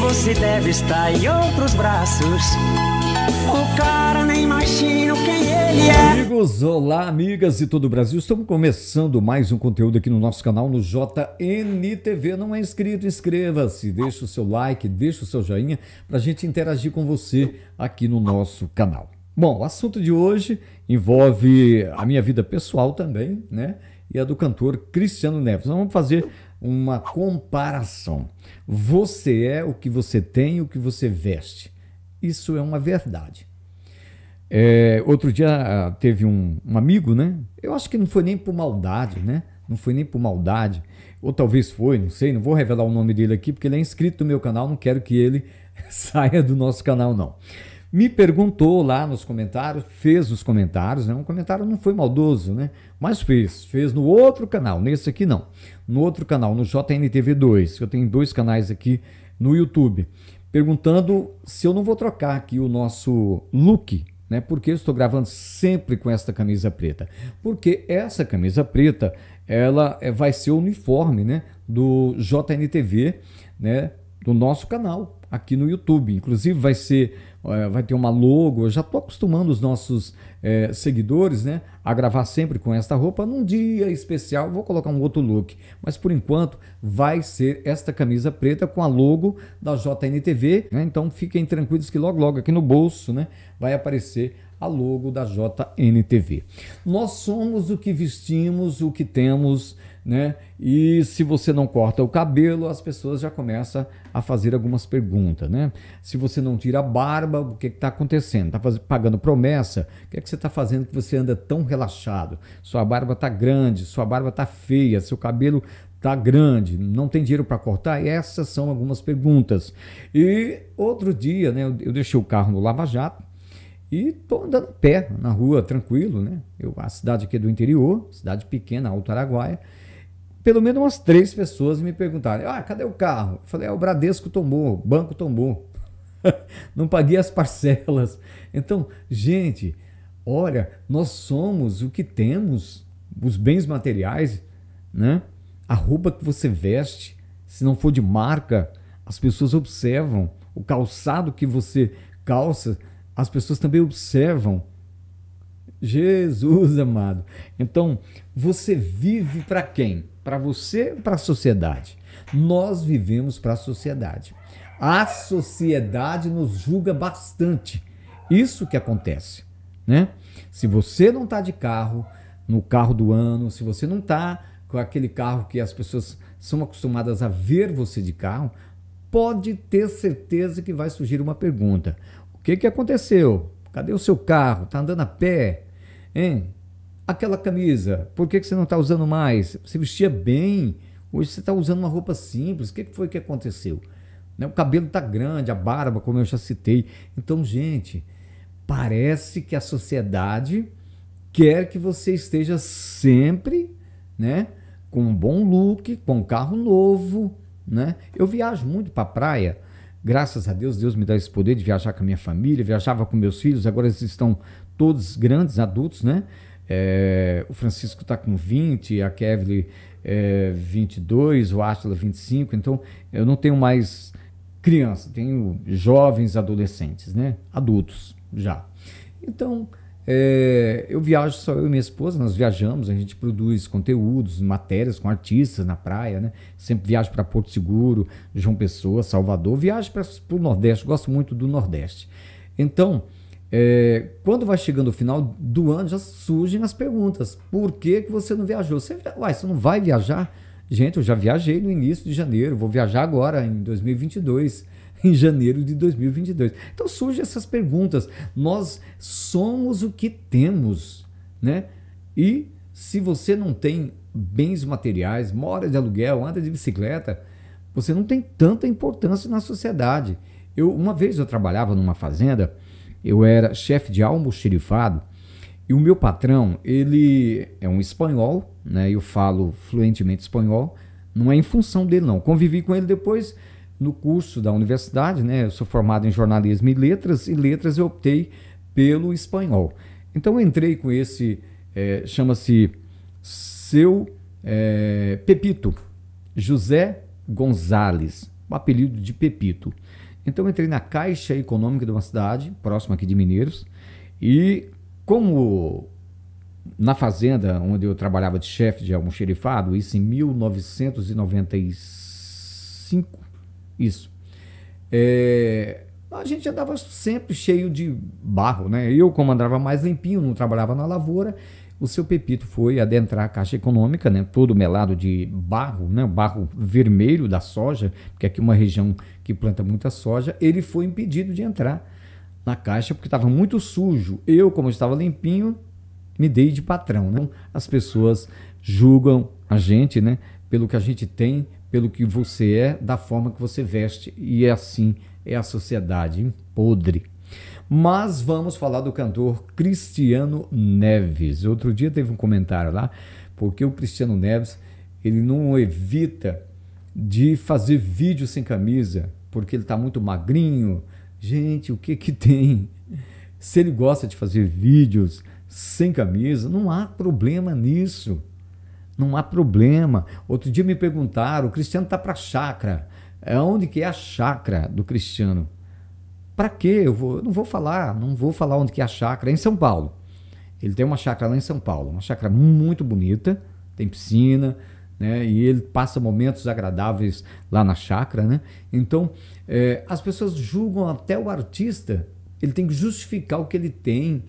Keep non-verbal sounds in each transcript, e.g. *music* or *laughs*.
você deve estar em outros braços. O cara nem imagina quem ele é. Amigos, olá, amigas de todo o Brasil. Estamos começando mais um conteúdo aqui no nosso canal no JNTV. Não é inscrito? Inscreva-se, deixa o seu like, deixa o seu joinha para a gente interagir com você aqui no nosso canal. Bom, o assunto de hoje envolve a minha vida pessoal também, né? E a do cantor Cristiano Neves. Nós vamos fazer uma comparação. Você é o que você tem, o que você veste. Isso é uma verdade. É, outro dia ah, teve um, um, amigo, né? Eu acho que não foi nem por maldade, né? Não foi nem por maldade. Ou talvez foi, não sei, não vou revelar o nome dele aqui, porque ele é inscrito no meu canal, não quero que ele *laughs* saia do nosso canal, não me perguntou lá nos comentários, fez nos comentários, né? Um comentário não foi maldoso, né? Mas fez, fez no outro canal, nesse aqui não. No outro canal, no JNTV2, eu tenho dois canais aqui no YouTube, perguntando se eu não vou trocar aqui o nosso look, né? Porque eu estou gravando sempre com essa camisa preta. Porque essa camisa preta, ela eh, vai ser o uniforme, né, do JNTV, né, do nosso canal aqui no YouTube. Inclusive vai ser vai ter uma logo. Eu já estou acostumando os nossos é, seguidores né, a gravar sempre com esta roupa. Num dia especial, vou colocar um outro look. Mas por enquanto, vai ser esta camisa preta com a logo da JNTV. Né? Então fiquem tranquilos que logo, logo aqui no bolso né, vai aparecer a logo da JNTV. Nós somos o que vestimos, o que temos, né? E se você não corta o cabelo, as pessoas já começam a fazer algumas perguntas, né? Se você não tira a barba, o que está acontecendo? Está pagando promessa? O que, é que você está fazendo que você anda tão relaxado? Sua barba está grande, sua barba está feia, seu cabelo está grande, não tem dinheiro para cortar? Essas são algumas perguntas. E outro dia, né, eu deixei o carro no Lava Jato, e tô andando a pé na rua, tranquilo, né? Eu, a cidade aqui é do interior, cidade pequena, Alto Araguaia. Pelo menos umas três pessoas me perguntaram: Ah, cadê o carro? Eu falei: Ah, o Bradesco tomou, o banco tomou. *laughs* Não paguei as parcelas. Então, gente, olha, nós somos o que temos, os bens materiais, né? A roupa que você veste, se não for de marca, as pessoas observam. O calçado que você calça, as pessoas também observam. Jesus *laughs* amado. Então, você vive para quem? Para você ou para a sociedade? Nós vivemos para a sociedade. A sociedade nos julga bastante. Isso que acontece, né? Se você não está de carro, no carro do ano, se você não está com aquele carro que as pessoas são acostumadas a ver você de carro, pode ter certeza que vai surgir uma pergunta: que, que aconteceu? Cadê o seu carro? Está andando a pé? Hein? Aquela camisa, por que, que você não está usando mais? Você vestia bem, hoje você está usando uma roupa simples, o que, que foi que aconteceu? Né? O cabelo está grande, a barba, como eu já citei. Então, gente, parece que a sociedade quer que você esteja sempre, né, com um bom look, com um carro novo, né? Eu viajo muito para a praia Graças a Deus, Deus me dá esse poder de viajar com a minha família, viajava com meus filhos, agora eles estão todos grandes, adultos, né? É, o Francisco está com 20, a Kevly é, 22, o Átila 25, então eu não tenho mais criança, tenho jovens adolescentes, né? Adultos já. Então, é, eu viajo só eu e minha esposa, nós viajamos, a gente produz conteúdos, matérias com artistas na praia, né? Sempre viajo para Porto Seguro, João Pessoa, Salvador, viajo para o Nordeste, gosto muito do Nordeste. Então, é, quando vai chegando o final do ano, já surgem as perguntas: por que, que você não viajou? Você, uai, você não vai viajar? Gente, eu já viajei no início de janeiro, vou viajar agora em 2022 em janeiro de 2022. Então surgem essas perguntas. Nós somos o que temos, né? E se você não tem bens materiais, mora de aluguel, anda de bicicleta, você não tem tanta importância na sociedade. Eu uma vez eu trabalhava numa fazenda, eu era chefe de almoxerifado e o meu patrão, ele é um espanhol, né? Eu falo fluentemente espanhol, não é em função dele não. Convivi com ele depois no curso da universidade, né? Eu sou formado em jornalismo e letras, e letras eu optei pelo espanhol. Então entrei com esse, é, chama-se Seu é, Pepito, José Gonzales, o apelido de Pepito. Então entrei na Caixa Econômica de uma cidade, próxima aqui de Mineiros, e como na fazenda onde eu trabalhava de chefe de almoxerifado, isso em 1995, isso. É, a gente andava sempre cheio de barro, né? Eu, como andava mais limpinho, não trabalhava na lavoura, o seu Pepito foi adentrar a caixa econômica, né? Todo melado de barro, né? Barro vermelho da soja, porque aqui é uma região que planta muita soja. Ele foi impedido de entrar na caixa porque estava muito sujo. Eu, como estava limpinho, me dei de patrão, né? Então, as pessoas julgam a gente, né? Pelo que a gente tem, pelo que você é, da forma que você veste, e é assim é a sociedade podre. Mas vamos falar do cantor Cristiano Neves. Outro dia teve um comentário lá, porque o Cristiano Neves ele não evita de fazer vídeo sem camisa, porque ele está muito magrinho. Gente, o que que tem? Se ele gosta de fazer vídeos sem camisa, não há problema nisso. Não há problema. Outro dia me perguntaram: o cristiano está para a chácara. É onde que é a chácara do cristiano? Para quê? Eu, vou, eu não vou falar, não vou falar onde que é a chácara, é em São Paulo. Ele tem uma chácara lá em São Paulo, uma chácara muito bonita, tem piscina, né? E ele passa momentos agradáveis lá na chácara, né? Então, é, as pessoas julgam até o artista. Ele tem que justificar o que ele tem,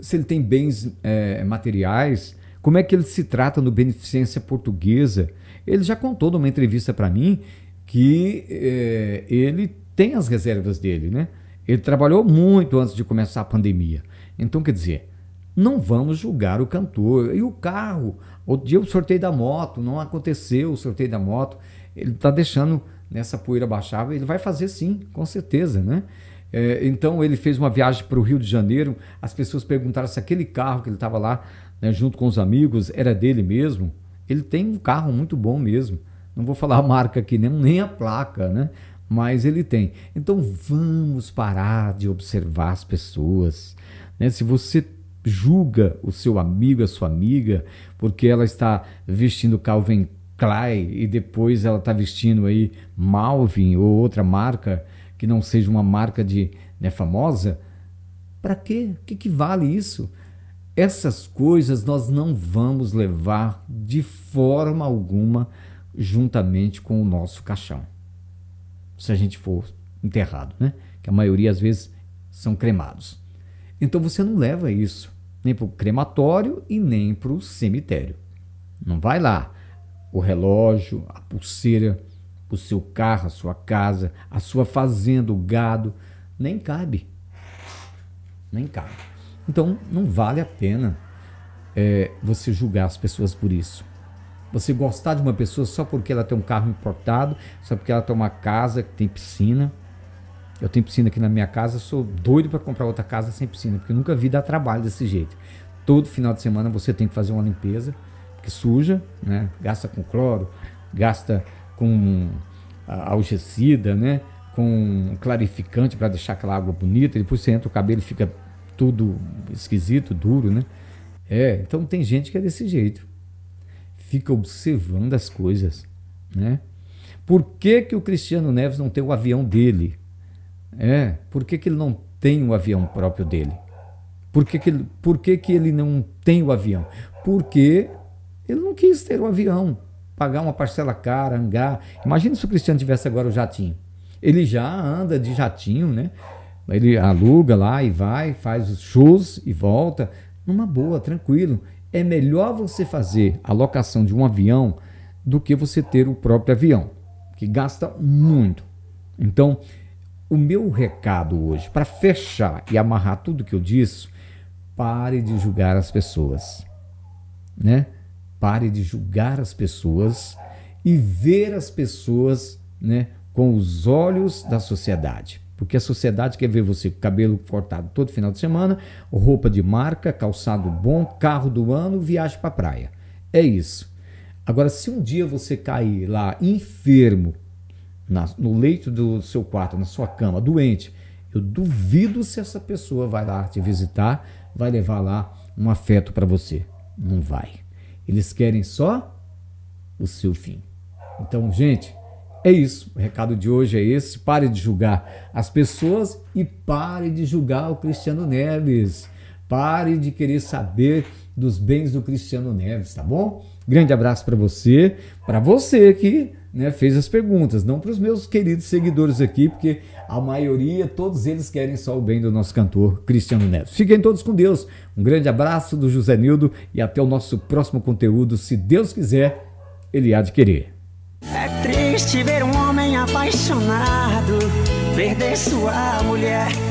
se ele tem bens é, materiais, como é que ele se trata no Beneficência Portuguesa. Ele já contou numa entrevista para mim que é, ele tem as reservas dele, né? Ele trabalhou muito antes de começar a pandemia. Então, quer dizer, não vamos julgar o cantor. E o carro? Outro dia o sorteio da moto, não aconteceu o sorteio da moto. Ele está deixando nessa poeira baixava. ele vai fazer sim, com certeza, né? É, então ele fez uma viagem para o Rio de Janeiro, as pessoas perguntaram se aquele carro que ele estava lá né, junto com os amigos, era dele mesmo. Ele tem um carro muito bom mesmo. Não vou falar a marca aqui, nem, nem a placa, né? Mas ele tem. Então vamos parar de observar as pessoas. Né? Se você julga o seu amigo, a sua amiga, porque ela está vestindo Calvin Klein e depois ela está vestindo aí Malvin ou outra marca que não seja uma marca de né, famosa, para quê? O que, que vale isso? Essas coisas nós não vamos levar de forma alguma juntamente com o nosso caixão. Se a gente for enterrado, né? Que a maioria às vezes são cremados. Então você não leva isso nem para o crematório e nem para o cemitério. Não vai lá o relógio, a pulseira, o seu carro, a sua casa, a sua fazenda, o gado, nem cabe. Nem cabe. Então não vale a pena é, você julgar as pessoas por isso. Você gostar de uma pessoa só porque ela tem um carro importado, só porque ela tem uma casa que tem piscina. Eu tenho piscina aqui na minha casa, sou doido para comprar outra casa sem piscina, porque nunca vi dar trabalho desse jeito. Todo final de semana você tem que fazer uma limpeza, que suja, né? Gasta com cloro, gasta com ah, algecida, né? Com clarificante para deixar aquela água bonita, depois você entra o cabelo fica tudo esquisito, duro, né? É, então tem gente que é desse jeito. Fica observando as coisas, né? Por que, que o Cristiano Neves não tem o avião dele? É, por que, que ele não tem o avião próprio dele? Por que, que, ele, por que, que ele não tem o avião? Porque ele não quis ter o avião, pagar uma parcela cara, hangar. Imagina se o Cristiano tivesse agora o jatinho. Ele já anda de jatinho, né? Ele aluga lá e vai, faz os shows e volta. Numa boa, tranquilo. É melhor você fazer a locação de um avião do que você ter o próprio avião, que gasta muito. Então, o meu recado hoje, para fechar e amarrar tudo que eu disse, pare de julgar as pessoas, né? Pare de julgar as pessoas e ver as pessoas, né, com os olhos da sociedade. Porque a sociedade quer ver você com cabelo cortado todo final de semana, roupa de marca, calçado bom, carro do ano, viagem para praia. É isso. Agora, se um dia você cair lá enfermo, na, no leito do seu quarto, na sua cama, doente, eu duvido se essa pessoa vai lá te visitar, vai levar lá um afeto para você. Não vai. Eles querem só o seu fim. Então, gente, é isso, o recado de hoje é esse. Pare de julgar as pessoas e pare de julgar o Cristiano Neves. Pare de querer saber dos bens do Cristiano Neves, tá bom? Grande abraço para você, para você que né, fez as perguntas, não para os meus queridos seguidores aqui, porque a maioria, todos eles querem só o bem do nosso cantor Cristiano Neves. Fiquem todos com Deus. Um grande abraço do José Nildo e até o nosso próximo conteúdo, se Deus quiser, ele há de querer triste ver um homem apaixonado perder sua mulher.